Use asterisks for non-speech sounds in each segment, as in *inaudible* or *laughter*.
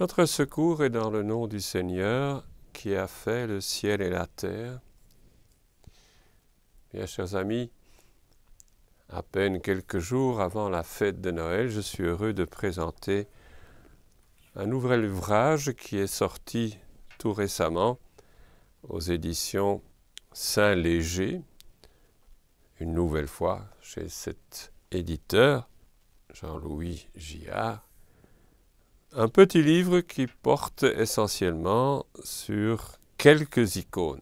Notre secours est dans le nom du Seigneur qui a fait le ciel et la terre. Bien chers amis, à peine quelques jours avant la fête de Noël, je suis heureux de présenter un nouvel ouvrage qui est sorti tout récemment aux éditions Saint-Léger, une nouvelle fois chez cet éditeur, Jean-Louis Gillard un petit livre qui porte essentiellement sur quelques icônes.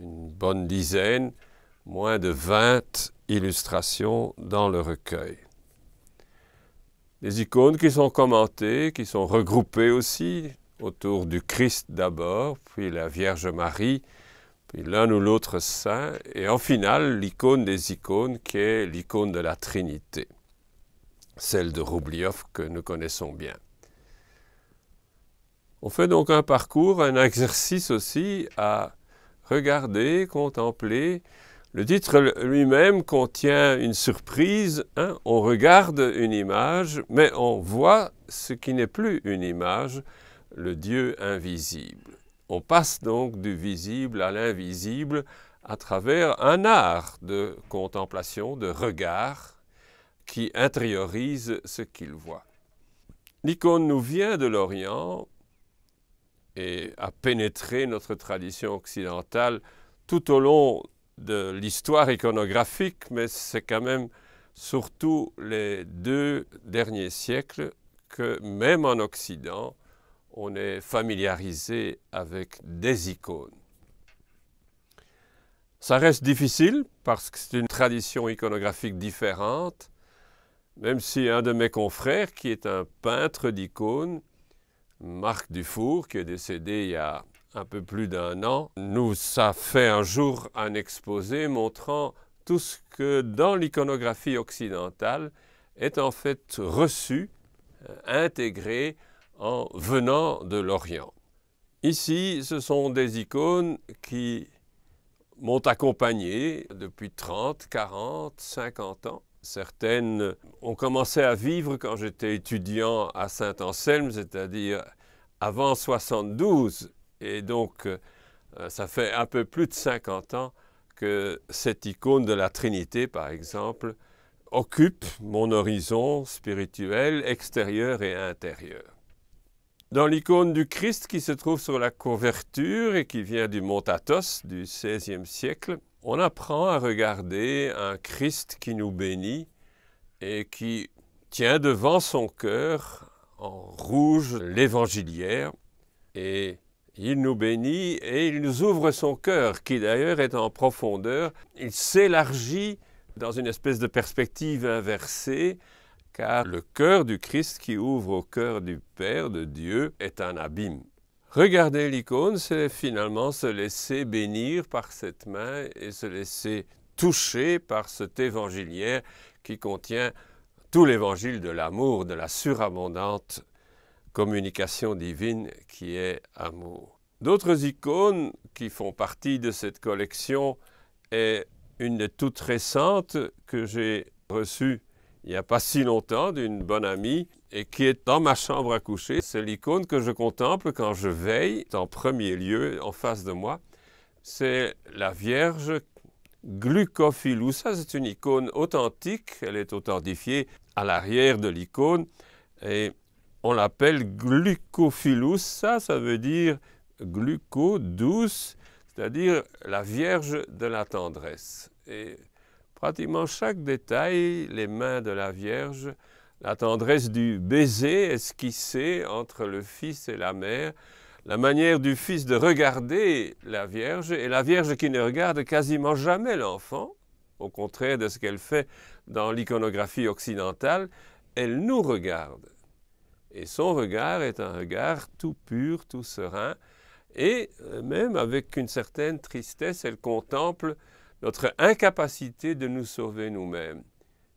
Une bonne dizaine, moins de 20 illustrations dans le recueil. Des icônes qui sont commentées, qui sont regroupées aussi autour du Christ d'abord, puis la Vierge Marie, puis l'un ou l'autre saint, et en final l'icône des icônes qui est l'icône de la Trinité celle de Roubliov que nous connaissons bien. On fait donc un parcours, un exercice aussi à regarder, contempler. Le titre lui-même contient une surprise. Hein. On regarde une image, mais on voit ce qui n'est plus une image, le Dieu invisible. On passe donc du visible à l'invisible à travers un art de contemplation, de regard, qui intériorise ce qu'il voit. L'icône nous vient de l'Orient et a pénétré notre tradition occidentale tout au long de l'histoire iconographique, mais c'est quand même surtout les deux derniers siècles que même en Occident, on est familiarisé avec des icônes. Ça reste difficile parce que c'est une tradition iconographique différente, même si un de mes confrères, qui est un peintre d'icônes, Marc Dufour, qui est décédé il y a un peu plus d'un an, nous a fait un jour un exposé montrant tout ce que dans l'iconographie occidentale est en fait reçu, euh, intégré en venant de l'Orient. Ici, ce sont des icônes qui m'ont accompagné depuis 30, 40, 50 ans Certaines ont commencé à vivre quand j'étais étudiant à Saint-Anselme, c'est-à-dire avant 72. Et donc, euh, ça fait un peu plus de 50 ans que cette icône de la Trinité, par exemple, occupe mon horizon spirituel extérieur et intérieur. Dans l'icône du Christ qui se trouve sur la couverture et qui vient du Mont Athos du XVIe siècle, on apprend à regarder un Christ qui nous bénit et qui tient devant son cœur en rouge l'évangilière et il nous bénit et il nous ouvre son cœur qui d'ailleurs est en profondeur. Il s'élargit dans une espèce de perspective inversée car le cœur du Christ qui ouvre au cœur du Père de Dieu est un abîme. Regarder l'icône, c'est finalement se laisser bénir par cette main et se laisser toucher par cet évangiliaire qui contient tout l'évangile de l'amour, de la surabondante communication divine qui est amour. D'autres icônes qui font partie de cette collection est une toute récente que j'ai reçue il n'y a pas si longtemps d'une bonne amie et qui est dans ma chambre à coucher. C'est l'icône que je contemple quand je veille, en premier lieu, en face de moi. C'est la Vierge Glucophilousa, c'est une icône authentique. Elle est authentifiée à l'arrière de l'icône et on l'appelle Glucophilus. Ça, ça veut dire gluco, douce, c'est-à-dire la Vierge de la tendresse pratiquement chaque détail, les mains de la Vierge, la tendresse du baiser esquissé entre le Fils et la Mère, la manière du Fils de regarder la Vierge, et la Vierge qui ne regarde quasiment jamais l'enfant, au contraire de ce qu'elle fait dans l'iconographie occidentale, elle nous regarde. Et son regard est un regard tout pur, tout serein, et euh, même avec une certaine tristesse, elle contemple notre incapacité de nous sauver nous-mêmes.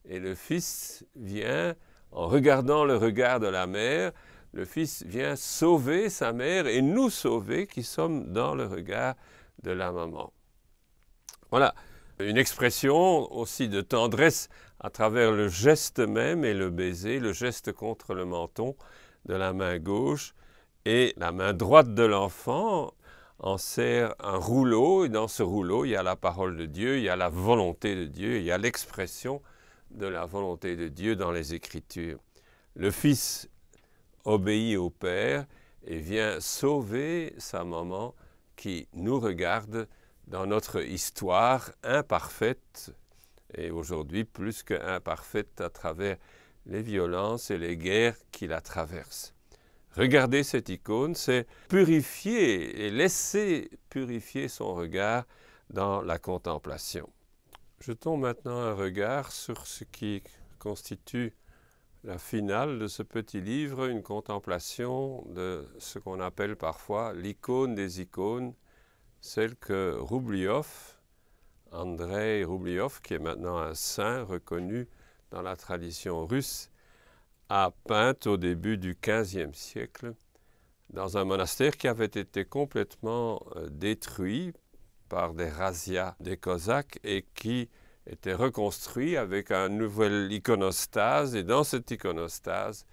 Et le Fils vient, en regardant le regard de la mère, le Fils vient sauver sa mère et nous sauver qui sommes dans le regard de la maman. Voilà, une expression aussi de tendresse à travers le geste même et le baiser, le geste contre le menton de la main gauche et la main droite de l'enfant en serre un rouleau, et dans ce rouleau, il y a la parole de Dieu, il y a la volonté de Dieu, il y a l'expression de la volonté de Dieu dans les Écritures. Le Fils obéit au Père et vient sauver sa maman qui nous regarde dans notre histoire imparfaite, et aujourd'hui plus imparfaite à travers les violences et les guerres qui la traversent. Regarder cette icône, c'est purifier et laisser purifier son regard dans la contemplation. Jetons maintenant un regard sur ce qui constitue la finale de ce petit livre, une contemplation de ce qu'on appelle parfois l'icône des icônes, celle que Roubliov, Andrei Roubliov, qui est maintenant un saint reconnu dans la tradition russe, a peint au début du 15e siècle, dans un monastère qui avait été complètement euh, détruit par des razzias des Cosaques et qui était reconstruit avec un nouvel iconostase. Et dans cet iconostase,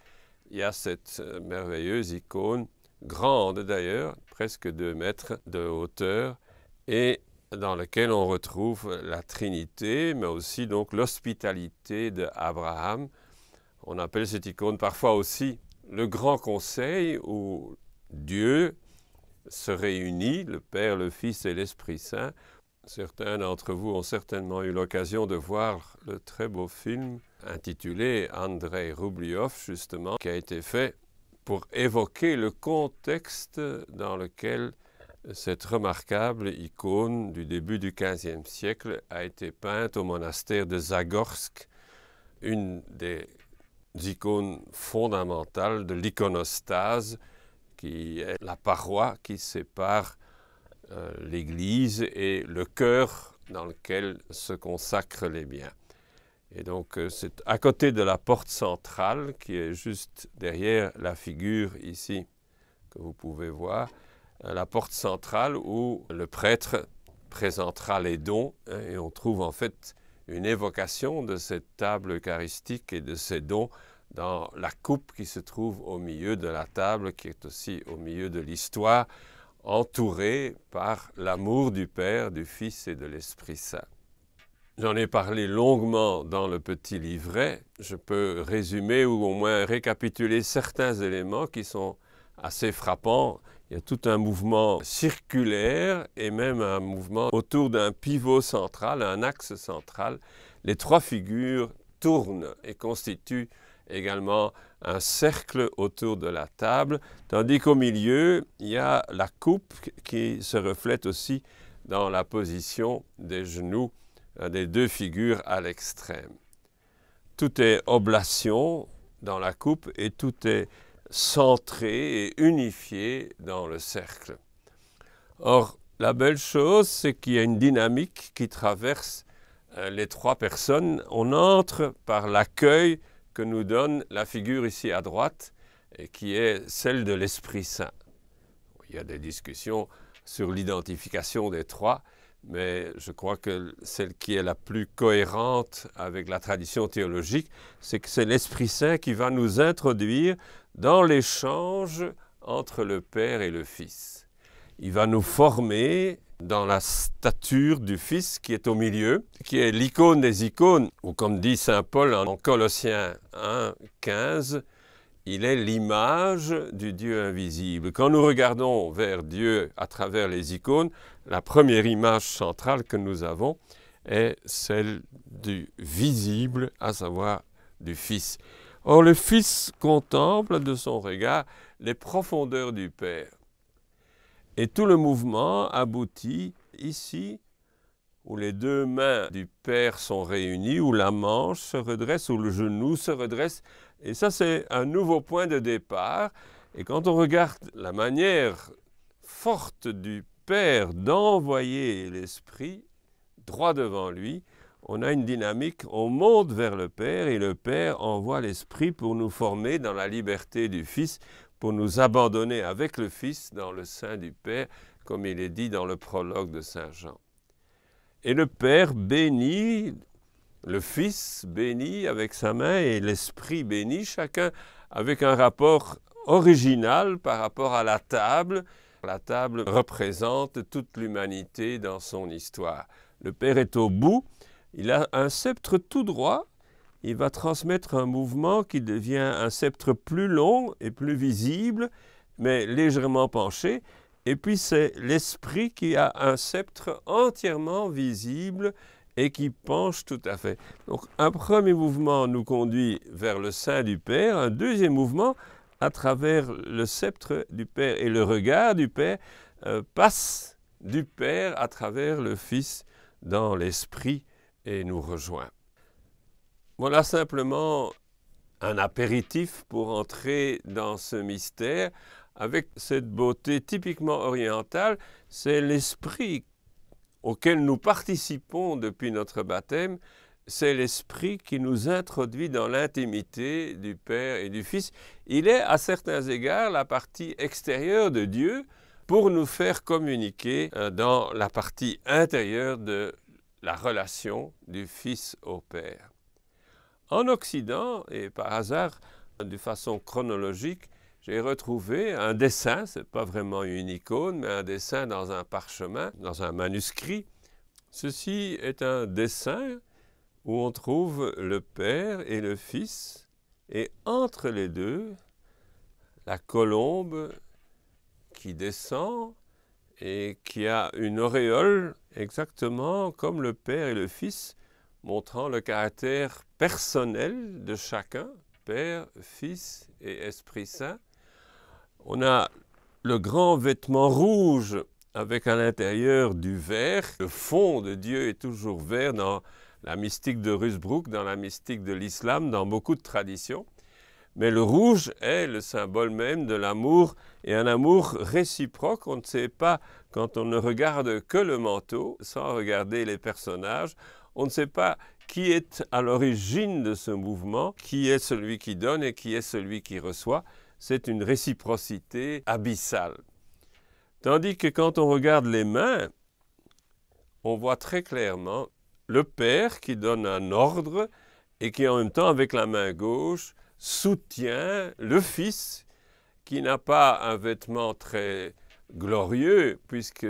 il y a cette euh, merveilleuse icône, grande d'ailleurs, presque 2 mètres de hauteur, et dans laquelle on retrouve la Trinité, mais aussi donc l'hospitalité d'Abraham, on appelle cette icône parfois aussi le grand conseil où Dieu se réunit, le Père, le Fils et l'Esprit Saint. Certains d'entre vous ont certainement eu l'occasion de voir le très beau film intitulé Andrei Rublyov, justement, qui a été fait pour évoquer le contexte dans lequel cette remarquable icône du début du XVe siècle a été peinte au monastère de Zagorsk, une des icônes fondamentales de l'iconostase, qui est la paroi qui sépare euh, l'Église et le cœur dans lequel se consacrent les biens. Et donc euh, c'est à côté de la porte centrale, qui est juste derrière la figure ici que vous pouvez voir, euh, la porte centrale où le prêtre présentera les dons, hein, et on trouve en fait une évocation de cette table eucharistique et de ses dons dans la coupe qui se trouve au milieu de la table, qui est aussi au milieu de l'histoire, entourée par l'amour du Père, du Fils et de l'Esprit Saint. J'en ai parlé longuement dans le petit livret. Je peux résumer ou au moins récapituler certains éléments qui sont assez frappants il y a tout un mouvement circulaire et même un mouvement autour d'un pivot central, un axe central. Les trois figures tournent et constituent également un cercle autour de la table, tandis qu'au milieu, il y a la coupe qui se reflète aussi dans la position des genoux euh, des deux figures à l'extrême. Tout est oblation dans la coupe et tout est centré et unifié dans le cercle. Or, la belle chose, c'est qu'il y a une dynamique qui traverse euh, les trois personnes. On entre par l'accueil que nous donne la figure ici à droite, et qui est celle de l'Esprit Saint. Il y a des discussions sur l'identification des trois, mais je crois que celle qui est la plus cohérente avec la tradition théologique, c'est que c'est l'Esprit Saint qui va nous introduire dans l'échange entre le Père et le Fils. Il va nous former dans la stature du Fils qui est au milieu, qui est l'icône des icônes, ou comme dit Saint Paul en Colossiens 1, il est l'image du Dieu invisible. Quand nous regardons vers Dieu à travers les icônes, la première image centrale que nous avons est celle du visible, à savoir du Fils. Or le Fils contemple de son regard les profondeurs du Père. Et tout le mouvement aboutit ici où les deux mains du Père sont réunies, où la manche se redresse, où le genou se redresse. Et ça, c'est un nouveau point de départ. Et quand on regarde la manière forte du Père d'envoyer l'Esprit droit devant lui, on a une dynamique, on monte vers le Père et le Père envoie l'Esprit pour nous former dans la liberté du Fils, pour nous abandonner avec le Fils dans le sein du Père, comme il est dit dans le prologue de Saint Jean. Et le Père bénit, le Fils bénit avec sa main et l'Esprit bénit, chacun avec un rapport original par rapport à la table. La table représente toute l'humanité dans son histoire. Le Père est au bout, il a un sceptre tout droit, il va transmettre un mouvement qui devient un sceptre plus long et plus visible, mais légèrement penché. Et puis c'est l'esprit qui a un sceptre entièrement visible et qui penche tout à fait. Donc un premier mouvement nous conduit vers le sein du Père, un deuxième mouvement à travers le sceptre du Père et le regard du Père euh, passe du Père à travers le Fils dans l'esprit et nous rejoint. Voilà simplement un apéritif pour entrer dans ce mystère avec cette beauté typiquement orientale. C'est l'esprit auquel nous participons depuis notre baptême. C'est l'esprit qui nous introduit dans l'intimité du Père et du Fils. Il est à certains égards la partie extérieure de Dieu pour nous faire communiquer euh, dans la partie intérieure de la relation du Fils au Père. En Occident, et par hasard, de façon chronologique, j'ai retrouvé un dessin, ce n'est pas vraiment une icône, mais un dessin dans un parchemin, dans un manuscrit. Ceci est un dessin où on trouve le Père et le Fils, et entre les deux, la colombe qui descend et qui a une auréole exactement comme le Père et le Fils, montrant le caractère personnel de chacun, Père, Fils et Esprit Saint. On a le grand vêtement rouge avec à l'intérieur du vert. Le fond de Dieu est toujours vert dans la mystique de Rusbrook, dans la mystique de l'islam, dans beaucoup de traditions. Mais le rouge est le symbole même de l'amour et un amour réciproque. On ne sait pas quand on ne regarde que le manteau, sans regarder les personnages, on ne sait pas qui est à l'origine de ce mouvement, qui est celui qui donne et qui est celui qui reçoit. C'est une réciprocité abyssale. Tandis que quand on regarde les mains, on voit très clairement le Père qui donne un ordre et qui en même temps avec la main gauche soutient le Fils qui n'a pas un vêtement très glorieux puisque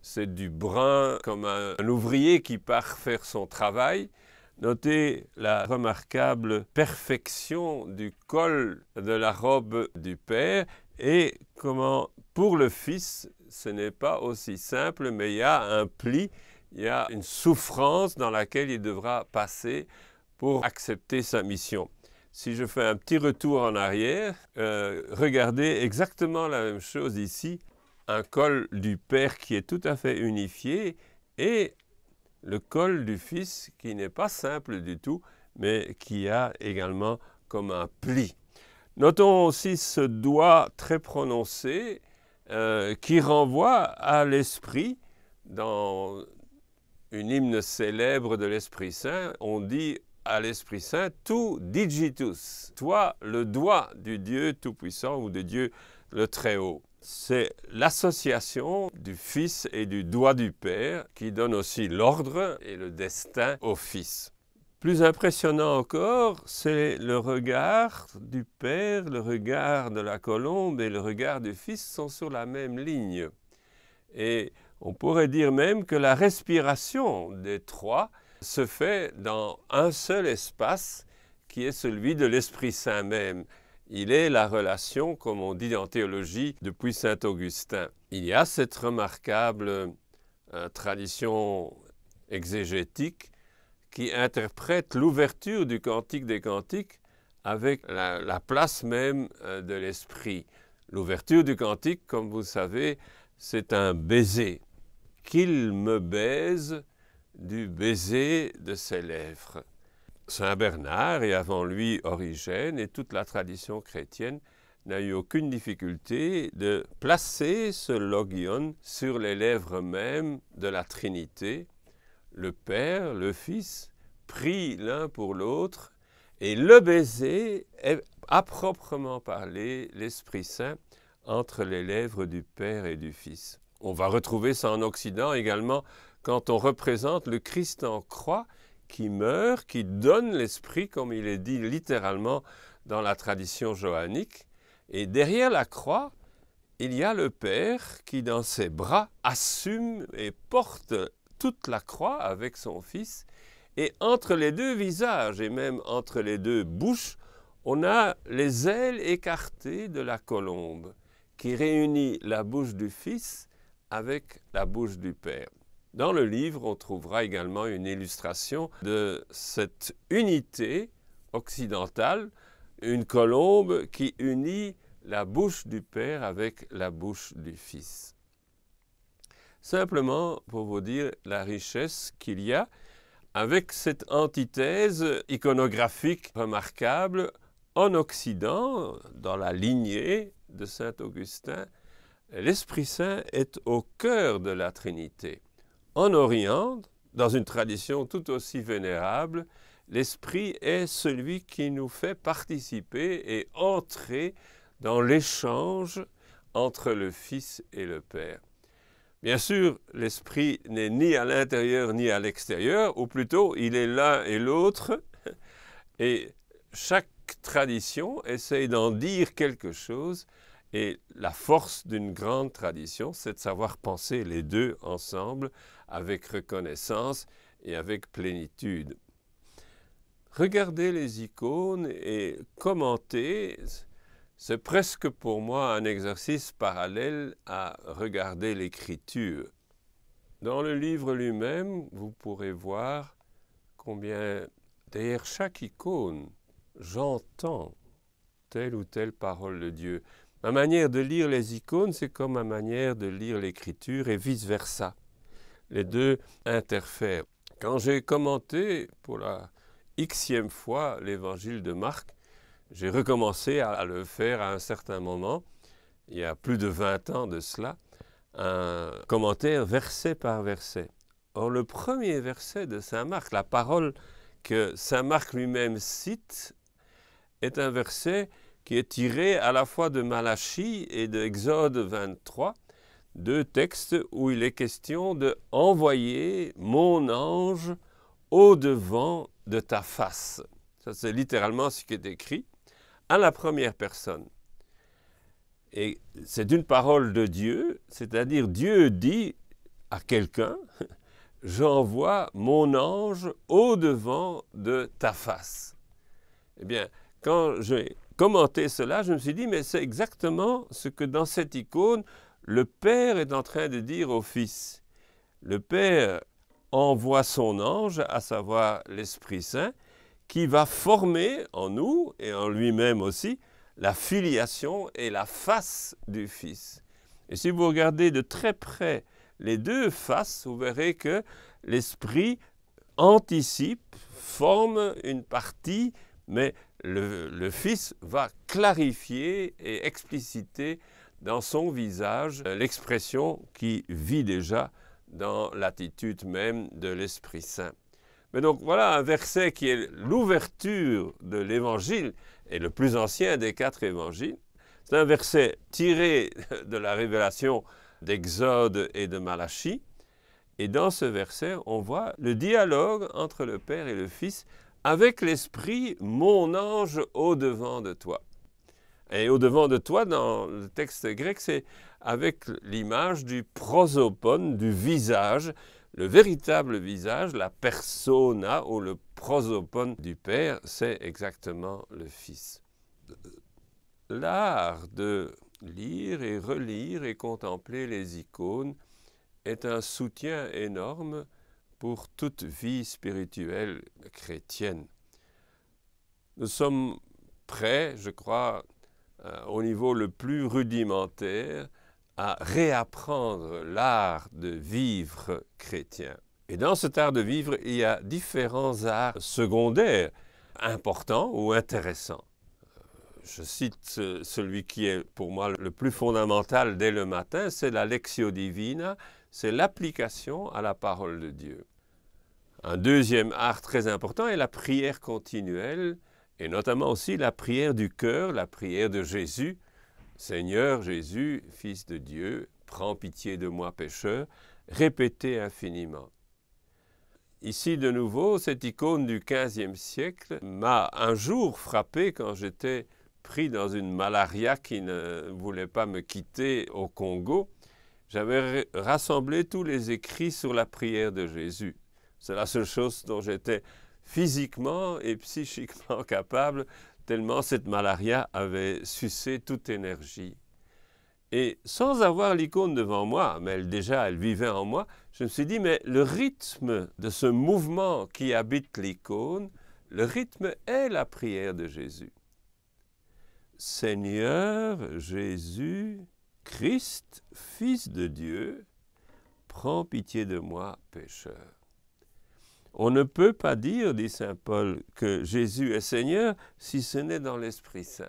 c'est du brun comme un, ouvrier qui part faire son travail. Notez la remarquable perfection du col de la robe du Père et comment pour le Fils ce n'est pas aussi simple mais il y a un pli, il y a une souffrance dans laquelle il devra passer pour accepter sa mission. Si je fais un petit retour en arrière, euh, regardez exactement la même chose ici. Un col du Père qui est tout à fait unifié et le col du Fils qui n'est pas simple du tout, mais qui a également comme un pli. Notons aussi ce doigt très prononcé euh, qui renvoie à l'Esprit. Dans une hymne célèbre de l'Esprit Saint, on dit à l'Esprit Saint, tout digitus, toi le doigt du Dieu Tout-Puissant ou de Dieu le Très-Haut. C'est l'association du Fils et du doigt du Père qui donne aussi l'ordre et le destin au Fils. Plus impressionnant encore, c'est le regard du Père, le regard de la colombe et le regard du Fils sont sur la même ligne. Et on pourrait dire même que la respiration des trois se fait dans un seul espace qui est celui de l'Esprit Saint même. Il est la relation, comme on dit en théologie depuis Saint Augustin. Il y a cette remarquable euh, tradition exégétique qui interprète l'ouverture du Cantique des Cantiques avec la, place même euh, de l'Esprit. L'ouverture du Cantique, comme vous savez, c'est un baiser. Qu'il me baise, du baiser de ses lèvres. Saint Bernard et avant lui Origène et toute la tradition chrétienne n'a eu aucune difficulté de placer ce logion sur les lèvres mêmes de la Trinité. Le Père, le Fils, prient l'un pour l'autre et le baiser est à proprement parler l'Esprit Saint entre les lèvres du Père et du Fils. On va retrouver ça en Occident également quand on représente le Christ en croix qui meurt, qui donne l'esprit, comme il est dit littéralement dans la tradition johannique. Et derrière la croix, il y a le Père qui, dans ses bras, assume et porte toute la croix avec son Fils. Et entre les deux visages et même entre les deux bouches, on a les ailes écartées de la colombe qui réunit la bouche du Fils avec la bouche du Père. Dans le livre, on trouvera également une illustration de cette unité occidentale, une colombe qui unit la bouche du Père avec la bouche du Fils. Simplement pour vous dire la richesse qu'il y a avec cette antithèse iconographique remarquable en Occident, dans la lignée de Saint Augustin, l'Esprit Saint est au cœur de la Trinité. En Orient, dans une tradition tout aussi vénérable, l'esprit est celui qui nous fait participer et entrer dans l'échange entre le Fils et le Père. Bien sûr, l'esprit n'est ni à l'intérieur ni à l'extérieur, ou plutôt il est l'un et l'autre, et chaque tradition essaye d'en dire quelque chose, et la force d'une grande tradition, c'est de savoir penser les deux ensemble avec reconnaissance et avec plénitude. Regarder les icônes et commenter, c'est presque pour moi un exercice parallèle à regarder l'écriture. Dans le livre lui-même, vous pourrez voir combien derrière chaque icône, j'entends telle ou telle parole de Dieu. Ma manière de lire les icônes, c'est comme ma manière de lire l'écriture et vice-versa les deux interfèrent. Quand j'ai commenté pour la xième fois l'évangile de Marc, j'ai recommencé à le faire à un certain moment, il y a plus de 20 ans de cela, un commentaire verset par verset. Or, le premier verset de Saint Marc, la parole que Saint Marc lui-même cite, est un verset qui est tiré à la fois de Malachie et de Exode 23, deux textes où il est question de envoyer mon ange au-devant de ta face. Ça, c'est littéralement ce qui est écrit à la première personne. Et c'est une parole de Dieu, c'est-à-dire Dieu dit à quelqu'un, j'envoie mon ange au-devant de ta face. Eh bien, quand j'ai commenté cela, je me suis dit, mais c'est exactement ce que dans cette icône, le Père est en train de dire au Fils, le Père envoie son ange, à savoir l'Esprit Saint, qui va former en nous et en lui-même aussi la filiation et la face du Fils. Et si vous regardez de très près les deux faces, vous verrez que l'Esprit anticipe, forme une partie, mais le, le Fils va clarifier et expliciter dans son visage euh, l'expression qui vit déjà dans l'attitude même de l'Esprit Saint. Mais donc voilà un verset qui est l'ouverture de l'Évangile et le plus ancien des quatre Évangiles. C'est un verset tiré *laughs* de la révélation d'Exode et de Malachie. Et dans ce verset, on voit le dialogue entre le Père et le Fils avec l'Esprit, mon ange au devant de toi. Et au-devant de toi, dans le texte grec, c'est avec l'image du prosopone, du visage, le véritable visage, la persona ou le prosopone du Père, c'est exactement le Fils. L'art de lire et relire et contempler les icônes est un soutien énorme pour toute vie spirituelle chrétienne. Nous sommes prêts, je crois, euh, au niveau le plus rudimentaire, à réapprendre l'art de vivre chrétien. Et dans cet art de vivre, il y a différents arts secondaires, importants ou intéressants. Euh, je cite euh, celui qui est pour moi le plus fondamental dès le matin, c'est la Lectio Divina, c'est l'application à la parole de Dieu. Un deuxième art très important est la prière continuelle et notamment aussi la prière du cœur, la prière de Jésus. Seigneur Jésus, Fils de Dieu, prends pitié de moi pécheur, répétée infiniment. Ici, de nouveau, cette icône du XVe siècle m'a un jour frappé quand j'étais pris dans une malaria qui ne voulait pas me quitter au Congo. J'avais rassemblé tous les écrits sur la prière de Jésus. C'est la seule chose dont j'étais physiquement et psychiquement *laughs* capable, tellement cette malaria avait sucé toute énergie. Et sans avoir l'icône devant moi, mais elle, déjà elle vivait en moi, je me suis dit, mais le rythme de ce mouvement qui habite l'icône, le rythme est la prière de Jésus. Seigneur Jésus, Christ, Fils de Dieu, prends pitié de moi, pécheur. On ne peut pas dire, dit Saint Paul, que Jésus est Seigneur si ce n'est dans l'Esprit Saint.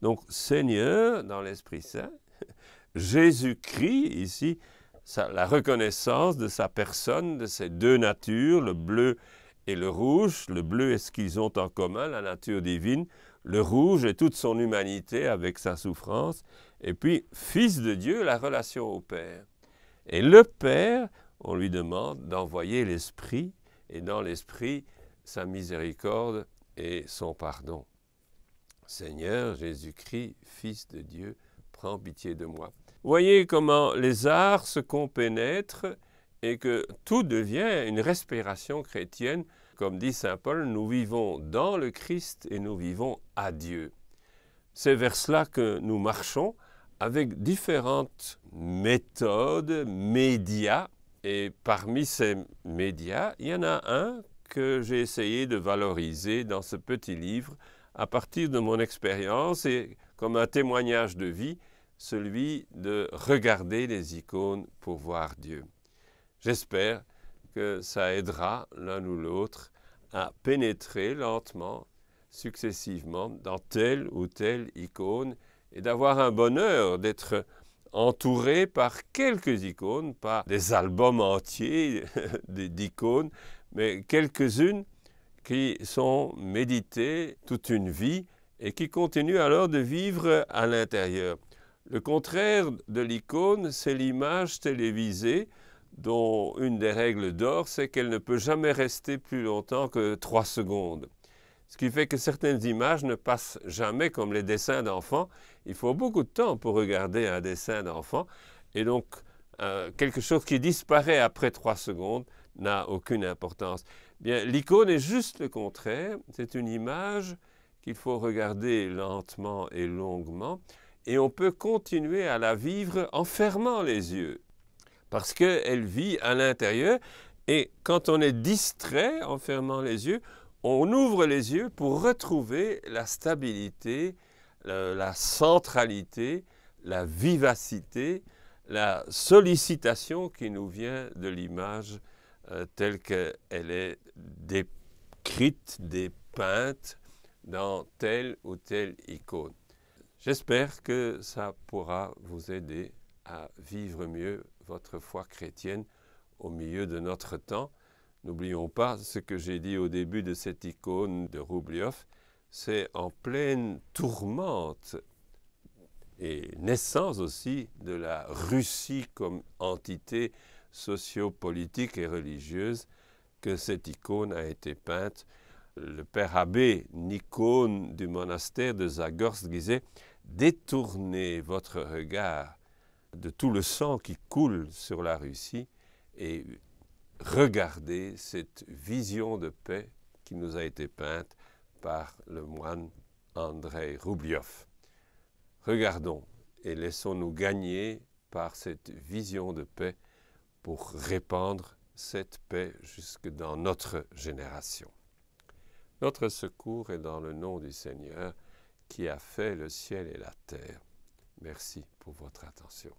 Donc Seigneur dans l'Esprit Saint, *laughs* Jésus-Christ ici, ça la reconnaissance de sa personne, de ses deux natures, le bleu et le rouge. Le bleu est ce qu'ils ont en commun, la nature divine. Le rouge est toute son humanité avec sa souffrance. Et puis, Fils de Dieu, la relation au Père. Et le Père, on lui demande d'envoyer l'Esprit et dans l'esprit sa miséricorde et son pardon. Seigneur Jésus-Christ, Fils de Dieu, prends pitié de moi. Voyez comment les arts se compénètrent et que tout devient une respiration chrétienne. Comme dit Saint Paul, nous vivons dans le Christ et nous vivons à Dieu. C'est vers cela que nous marchons avec différentes méthodes, médias, et parmi ces médias, il y en a un que j'ai essayé de valoriser dans ce petit livre à partir de mon expérience et comme un témoignage de vie, celui de regarder les icônes pour voir Dieu. J'espère que ça aidera l'un ou l'autre à pénétrer lentement, successivement, dans telle ou telle icône et d'avoir un bonheur d'être entouré par quelques icônes, pas des albums entiers *laughs* d'icônes, mais quelques-unes qui sont méditées toute une vie et qui continuent alors de vivre à l'intérieur. Le contraire de l'icône, c'est l'image télévisée dont une des règles d'or, c'est qu'elle ne peut jamais rester plus longtemps que trois secondes ce qui fait que certaines images ne passent jamais comme les dessins d'enfants. Il faut beaucoup de temps pour regarder un dessin d'enfant et donc euh, quelque chose qui disparaît après trois secondes n'a aucune importance. Bien, l'icône est juste le contraire. C'est une image qu'il faut regarder lentement et longuement et on peut continuer à la vivre en fermant les yeux parce qu'elle vit à l'intérieur et quand on est distrait en fermant les yeux, on ouvre les yeux pour retrouver la stabilité, la centralité, la vivacité, la sollicitation qui nous vient de l'image euh, telle qu'elle est décrite, dépeinte dans telle ou telle icône. J'espère que ça pourra vous aider à vivre mieux votre foi chrétienne au milieu de notre temps. N'oublions pas ce que j'ai dit au début de cette icône de Roubliov, c'est en pleine tourmente et naissance aussi de la Russie comme entité sociopolitique et religieuse que cette icône a été peinte. Le père abbé icône du monastère de Zagorsk disait Détournez votre regard de tout le sang qui coule sur la Russie et Regardez cette vision de paix qui nous a été peinte par le moine Andrei Roubliov. Regardons et laissons-nous gagner par cette vision de paix pour répandre cette paix jusque dans notre génération. Notre secours est dans le nom du Seigneur qui a fait le ciel et la terre. Merci pour votre attention.